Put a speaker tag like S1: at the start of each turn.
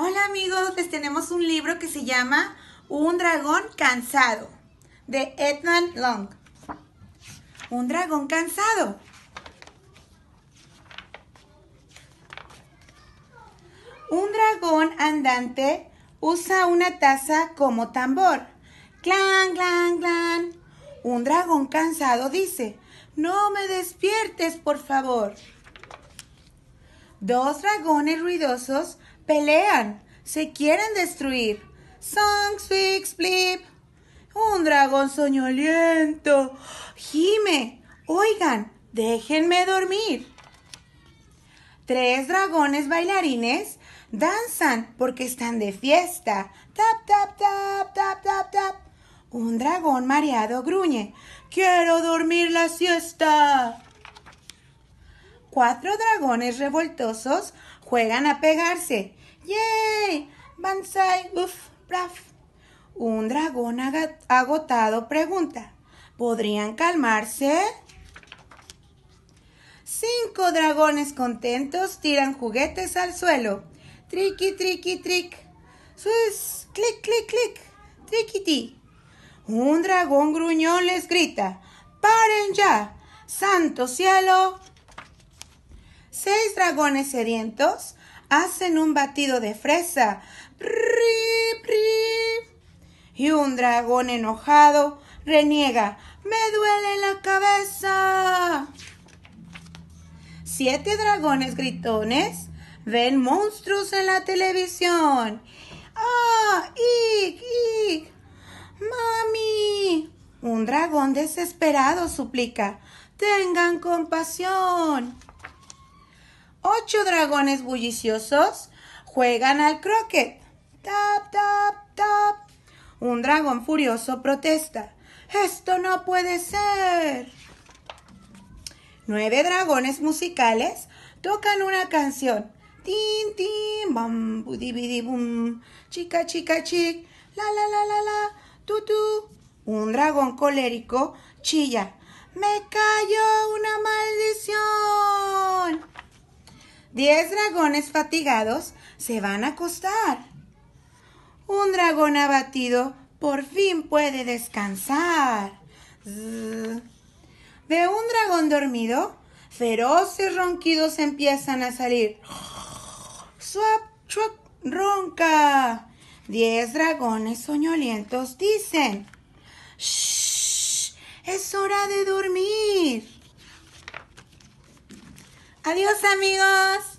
S1: Hola amigos, les tenemos un libro que se llama Un dragón cansado de Edmund Long. Un dragón cansado. Un dragón andante usa una taza como tambor. Clan, clan, clan. Un dragón cansado dice, no me despiertes, por favor. Dos dragones ruidosos Pelean, se quieren destruir. Songs fix blip. Un dragón soñoliento. Gime, oigan, déjenme dormir. Tres dragones bailarines danzan porque están de fiesta. Tap, tap, tap, tap, tap, tap. Un dragón mareado gruñe. Quiero dormir la siesta cuatro dragones revoltosos juegan a pegarse. ¡Yay! Bansai, uf, braf. Un dragón agotado pregunta, ¿podrían calmarse? Cinco dragones contentos tiran juguetes al suelo. Triqui, triqui, ¡Clic, Sus, clic, clic, clic. Triquiti. Un dragón gruñón les grita, ¡paren ya! ¡Santo cielo! Seis dragones sedientos hacen un batido de fresa. Y un dragón enojado reniega. ¡Me duele la cabeza! Siete dragones gritones ven monstruos en la televisión. ¡Ah! ¡Ic! ¡Ic! ¡Mami! Un dragón desesperado suplica. ¡Tengan compasión! Ocho dragones bulliciosos juegan al croquet. Tap, tap, tap. Un dragón furioso protesta. Esto no puede ser. Nueve dragones musicales tocan una canción. Tin, tin, bam, di, bum. Chica, chica, chic. La, la, la, la, la. Tu, Un dragón colérico chilla. Me cayó una maldición. Diez dragones fatigados se van a acostar. Un dragón abatido por fin puede descansar. De un dragón dormido, feroces ronquidos empiezan a salir. Swap, ronca. Diez dragones soñolientos dicen, ¡Shh! ¡Es hora de dormir! Adiós amigos.